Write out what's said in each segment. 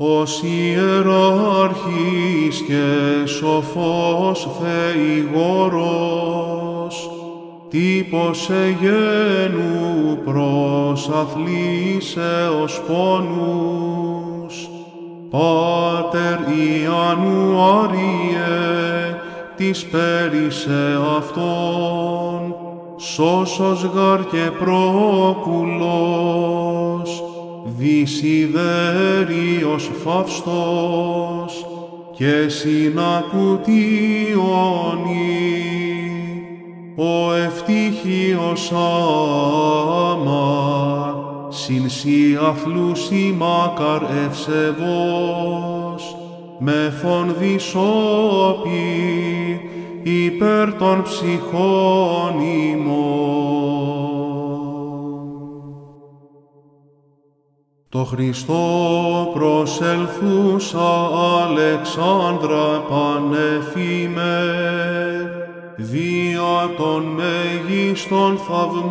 ως ιεράρχης και σοφός θεηγόρος, τύπος εγένου προς αθλήσεως πόνους, Πάτερ Ιανουάριε, της πέρισε αυτόν, σώσος γαρ και πρόκουλος, δυσιδέρι Κύριος φαυστός και συνακουτιώνει ο ευτυχίος άμα συν σι μακαρ ευσεβός με φων σώπη υπέρ των ψυχών Το Χριστό προσελθούσα Αλεξάνδρα πανεφήμε, δια των μέγιστων θαυμάτων,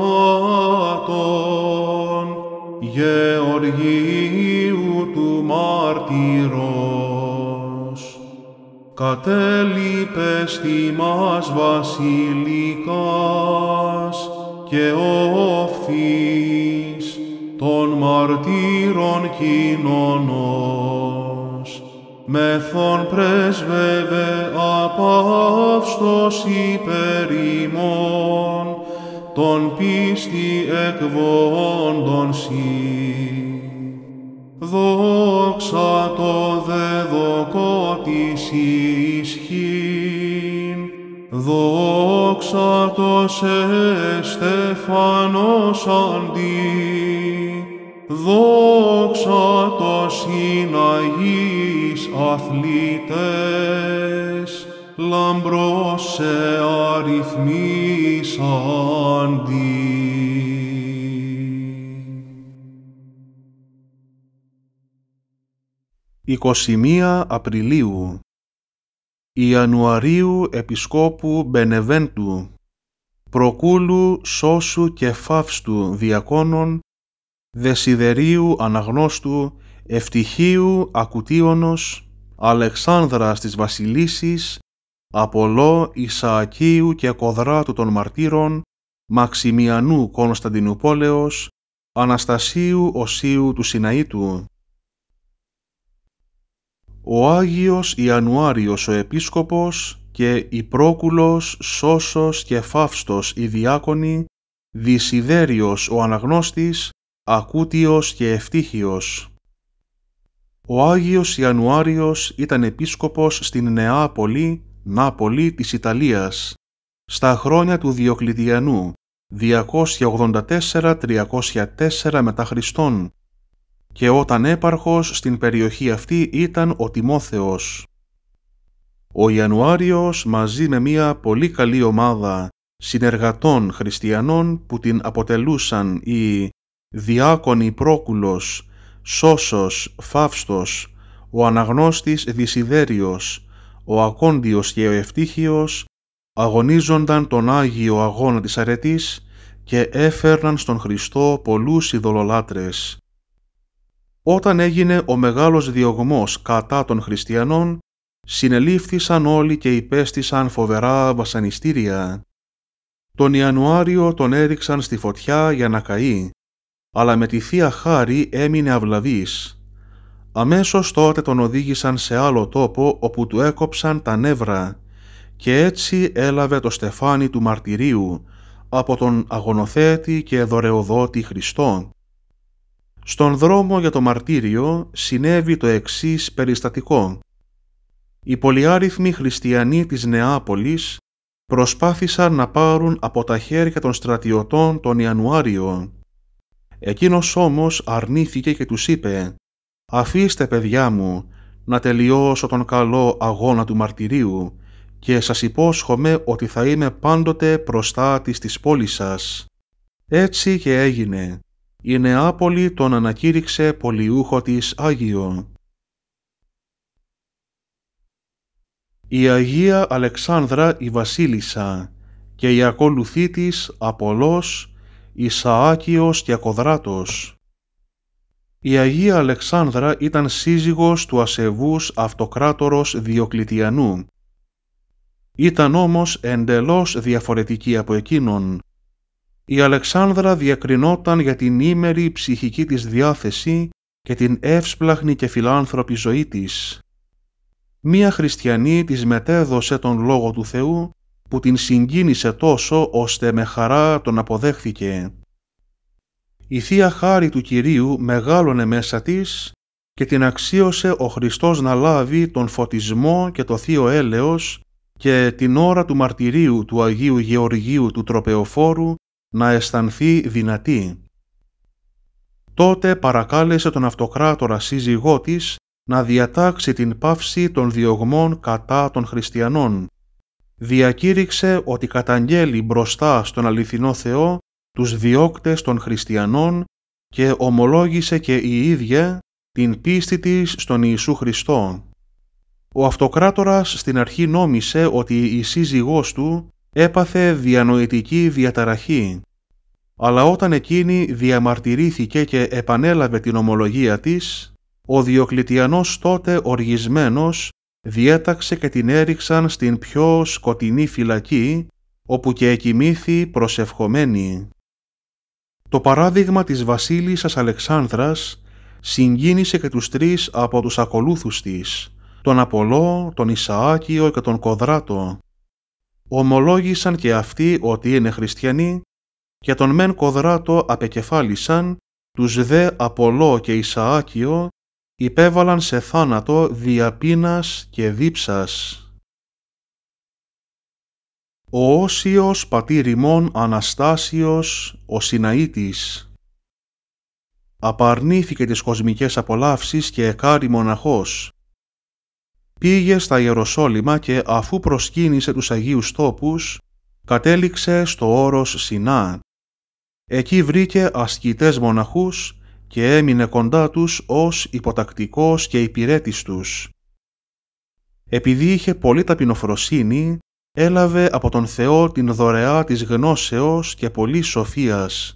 Γεωργίου του μάρτυρος. στη μας βασιλικάς και όφθης, των μαρτύρων κοινωνός. Μεθον πρέσβευε απαύστος υπέρ ημών, τον πίστη εκβόντων σύ. Δόξα το δε της ισχύν, δόξα το σε Στεφανός Αγίς αθλητές, λαμπρός σε αριθμίσαντι. Εικοσιμία Απριλίου Ιανουαρίου Επισκόπου Μπενεβέντου Προκούλου Σώσου και Φαύστου Διακόνων Δεσιδερίου Αναγνώστου Ευτυχίου Ακουτίωνος, Αλεξάνδρας της Βασιλίσης, Απολό Ισαακίου και Κοδράτου των Μαρτύρων, Μαξιμιανού Κωνσταντινούπολεως, Αναστασίου Οσίου του Σιναήτου. Ο Άγιος Ιανουάριος ο Επίσκοπος και η Πρόκουλος, Σώσος και Φαύστος η Διάκονη, Δυσιδέριος ο Αναγνώστης, Ακούτιος και Ευτύχιος. Ο Άγιος Ιανουάριος ήταν επίσκοπος στην Νεάπολη, Νάπολη της Ιταλίας, στα χρόνια του Διοκλητιανού, 284-304 μετά Χριστόν, και όταν έπαρχος στην περιοχή αυτή ήταν ο Τιμόθεος. Ο Ιανουάριος μαζί με μια πολύ καλή ομάδα συνεργατών χριστιανών που την αποτελούσαν οι διάκονοι Πρόκουλος, Σώσος, Φαύστος, ο αναγνώστης Δυσιδέριος, ο Ακόντιος και ο Ευτύχιος αγωνίζονταν τον Άγιο Αγώνα της Αρετής και έφερναν στον Χριστό πολλούς ειδωλολάτρες. Όταν έγινε ο μεγάλος διωγμός κατά των χριστιανών, συνελήφθησαν όλοι και υπέστησαν φοβερά βασανιστήρια. Τον Ιανουάριο τον έριξαν στη φωτιά για να καεί αλλά με τη Θεία Χάρη έμεινε αυλαβής. Αμέσως τότε τον οδήγησαν σε άλλο τόπο όπου του έκοψαν τα νεύρα και έτσι έλαβε το στεφάνι του μαρτυρίου από τον αγωνοθέτη και δωρεοδότη Χριστό. Στον δρόμο για το μαρτύριο συνέβη το εξής περιστατικό. Οι πολυάριθμοι χριστιανοί της Νεάπολης προσπάθησαν να πάρουν από τα χέρια των στρατιωτών τον Ιανουάριο Εκείνος όμως αρνήθηκε και τους είπε «Αφήστε, παιδιά μου, να τελειώσω τον καλό αγώνα του μαρτυρίου και σας υπόσχομαι ότι θα είμαι πάντοτε προστάτης της πόλης σας». Έτσι και έγινε. Η Νεάπολη τον ανακήρυξε πολιούχο της Άγιο. Η Αγία Αλεξάνδρα η Βασίλισσα και η ακολουθή της Απολός, Ισαάκιος και Ακοδράτος. Η Αγία Αλεξάνδρα ήταν σύζυγος του ασεβούς αυτοκράτορος Διοκλητιανού. Ήταν όμως εντελώς διαφορετική από εκείνον. Η Αλεξάνδρα διακρινόταν για την ήμερη ψυχική της διάθεση και την εύσπλαχνη και φιλάνθρωπη ζωή της. Μία χριστιανή της μετέδωσε τον Λόγο του Θεού που την συγκίνησε τόσο ώστε με χαρά τον αποδέχθηκε. Η Θεία Χάρη του Κυρίου μεγάλωνε μέσα της και την αξίωσε ο Χριστός να λάβει τον φωτισμό και το Θείο έλεος και την ώρα του μαρτυρίου του Αγίου Γεωργίου του Τροπεοφόρου να αισθανθεί δυνατή. Τότε παρακάλεσε τον αυτοκράτορα σύζυγό της να διατάξει την πάυση των διωγμών κατά των χριστιανών διακήρυξε ότι καταγγέλει μπροστά στον αληθινό Θεό τους διώκτες των χριστιανών και ομολόγησε και η ίδια την πίστη της στον Ιησού Χριστό. Ο αυτοκράτορας στην αρχή νόμισε ότι η σύζυγός του έπαθε διανοητική διαταραχή, αλλά όταν εκείνη διαμαρτυρήθηκε και επανέλαβε την ομολογία της, ο Διοκλητιανός τότε οργισμένος διέταξε και την έριξαν στην πιο σκοτεινή φυλακή, όπου και εκοιμήθη προσευχομένη. Το παράδειγμα της βασίλισσας Αλεξάνδρας συγκίνησε και τους τρεις από τους ακολούθους της, τον Απολό, τον Ισαάκιο και τον Κοδράτο. Ομολόγησαν και αυτοί ότι είναι χριστιανοί και τον μεν Κοδράτο απεκεφάλισαν, τους δε Απολό και Ισαάκιο υπέβαλαν σε θάνατο διαπίνας και δίψας. Ο Όσιος πατήρ ημών Αναστάσιος, ο Συναήτης. Απαρνήθηκε τις κοσμικές απολαύσεις και εκάρι μοναχός. Πήγε στα Ιεροσόλυμα και αφού προσκύνησε τους Αγίους τόπους, κατέληξε στο όρος Σινά. Εκεί βρήκε ασκητές μοναχούς και έμεινε κοντά τους ως υποτακτικός και υπηρέτης τους. Επειδή είχε πολύ ταπεινοφροσύνη, έλαβε από τον Θεό την δωρεά της γνώσεως και πολύ σοφίας,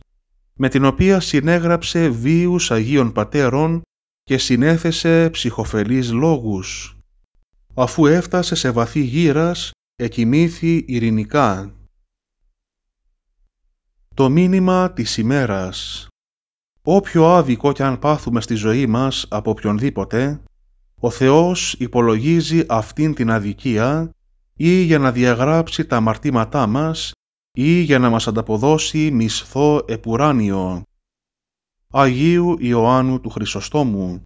με την οποία συνέγραψε βίους Αγίων Πατέρων και συνέθεσε ψυχοφελείς λόγους. Αφού έφτασε σε βαθύ γύρας, εκοιμήθη ειρηνικά. Το μήνυμα της ημέρας Όποιο άδικο κι αν πάθουμε στη ζωή μας από οποιονδήποτε, ο Θεός υπολογίζει αυτήν την αδικία ή για να διαγράψει τα αμαρτήματά μας ή για να μας ανταποδώσει μισθό επουράνιο. Αγίου Ιωάννου του Χρυσοστόμου